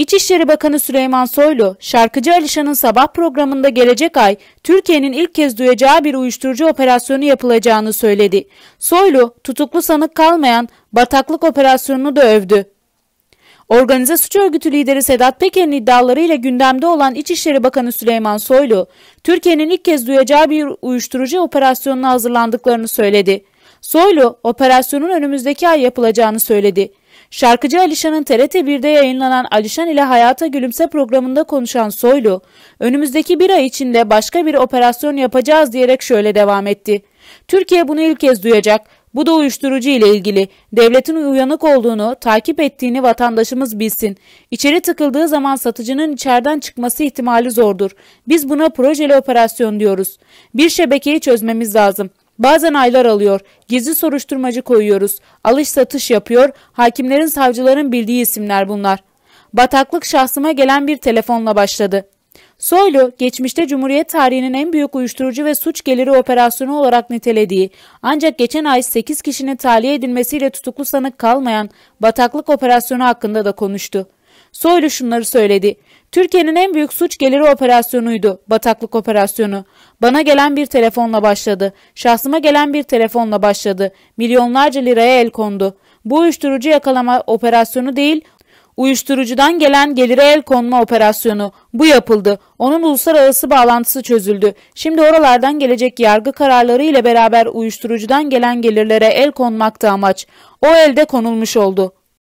İçişleri Bakanı Süleyman Soylu, şarkıcı Alişan'ın sabah programında gelecek ay Türkiye'nin ilk kez duyacağı bir uyuşturucu operasyonu yapılacağını söyledi. Soylu, tutuklu sanık kalmayan bataklık operasyonunu da övdü. Organize suç örgütü lideri Sedat Peker'in iddialarıyla gündemde olan İçişleri Bakanı Süleyman Soylu, Türkiye'nin ilk kez duyacağı bir uyuşturucu operasyonuna hazırlandıklarını söyledi. Soylu operasyonun önümüzdeki ay yapılacağını söyledi. Şarkıcı Alişan'ın TRT 1'de yayınlanan Alişan ile Hayata Gülümse programında konuşan Soylu, önümüzdeki bir ay içinde başka bir operasyon yapacağız diyerek şöyle devam etti. Türkiye bunu ilk kez duyacak. Bu da uyuşturucu ile ilgili. Devletin uyanık olduğunu, takip ettiğini vatandaşımız bilsin. İçeri tıkıldığı zaman satıcının içeriden çıkması ihtimali zordur. Biz buna projeli operasyon diyoruz. Bir şebekeyi çözmemiz lazım. Bazen aylar alıyor. Gizli soruşturmacı koyuyoruz. Alış satış yapıyor. Hakimlerin savcıların bildiği isimler bunlar. Bataklık şahsıma gelen bir telefonla başladı. Soylu, geçmişte Cumhuriyet tarihinin en büyük uyuşturucu ve suç geliri operasyonu olarak nitelediği, ancak geçen ay 8 kişinin tahliye edilmesiyle tutuklu sanık kalmayan bataklık operasyonu hakkında da konuştu. Soylu şunları söyledi. Türkiye'nin en büyük suç geliri operasyonuydu, bataklık operasyonu. Bana gelen bir telefonla başladı, şahsıma gelen bir telefonla başladı. Milyonlarca liraya el kondu. Bu uyuşturucu yakalama operasyonu değil, uyuşturucudan gelen gelire el konma operasyonu. Bu yapıldı. Onun uluslararası bağlantısı çözüldü. Şimdi oralardan gelecek yargı kararları ile beraber uyuşturucudan gelen gelirlere el konmakta amaç. O elde konulmuş oldu.''